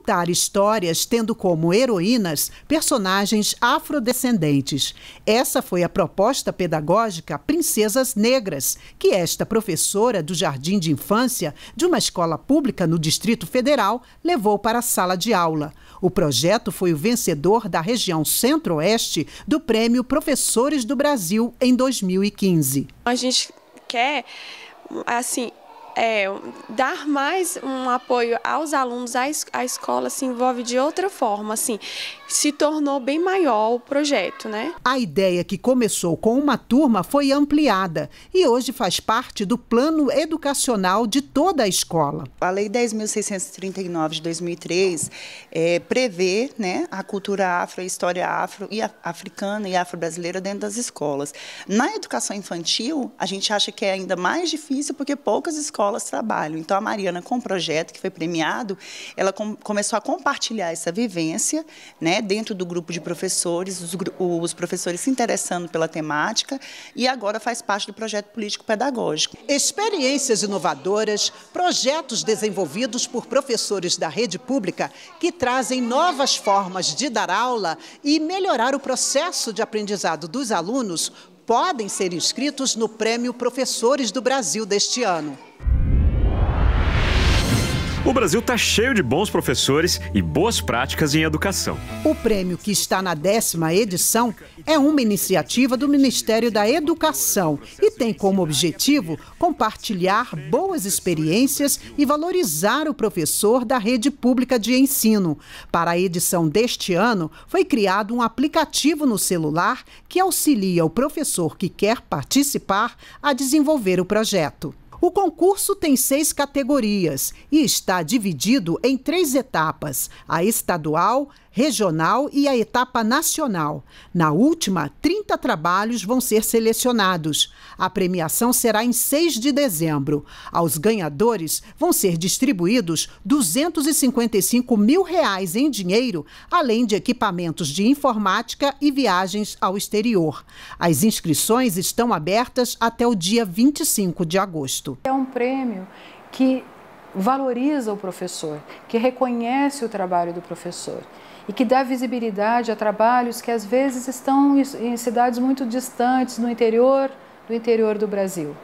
contar histórias tendo como heroínas personagens afrodescendentes. Essa foi a proposta pedagógica Princesas Negras, que esta professora do jardim de infância de uma escola pública no Distrito Federal levou para a sala de aula. O projeto foi o vencedor da região Centro-Oeste do Prêmio Professores do Brasil em 2015. A gente quer assim é, dar mais um apoio aos alunos, a, es a escola se envolve de outra forma, assim, se tornou bem maior o projeto, né? A ideia que começou com uma turma foi ampliada e hoje faz parte do plano educacional de toda a escola. A Lei 10.639 de 2003 é, prevê né, a cultura afro, a história afro e a, africana e afro-brasileira dentro das escolas. Na educação infantil, a gente acha que é ainda mais difícil porque poucas escolas escolas trabalham. Então, a Mariana, com o projeto que foi premiado, ela com, começou a compartilhar essa vivência né, dentro do grupo de professores, os, os professores se interessando pela temática, e agora faz parte do projeto político-pedagógico. Experiências inovadoras, projetos desenvolvidos por professores da rede pública que trazem novas formas de dar aula e melhorar o processo de aprendizado dos alunos podem ser inscritos no Prêmio Professores do Brasil deste ano. O Brasil está cheio de bons professores e boas práticas em educação. O prêmio, que está na décima edição, é uma iniciativa do Ministério da Educação e tem como objetivo compartilhar boas experiências e valorizar o professor da rede pública de ensino. Para a edição deste ano, foi criado um aplicativo no celular que auxilia o professor que quer participar a desenvolver o projeto. O concurso tem seis categorias e está dividido em três etapas: a estadual, regional e a etapa nacional. Na última, 30 trabalhos vão ser selecionados. A premiação será em 6 de dezembro. Aos ganhadores vão ser distribuídos 255 mil reais em dinheiro, além de equipamentos de informática e viagens ao exterior. As inscrições estão abertas até o dia 25 de agosto prêmio que valoriza o professor, que reconhece o trabalho do professor e que dá visibilidade a trabalhos que às vezes estão em cidades muito distantes, no interior do interior do Brasil.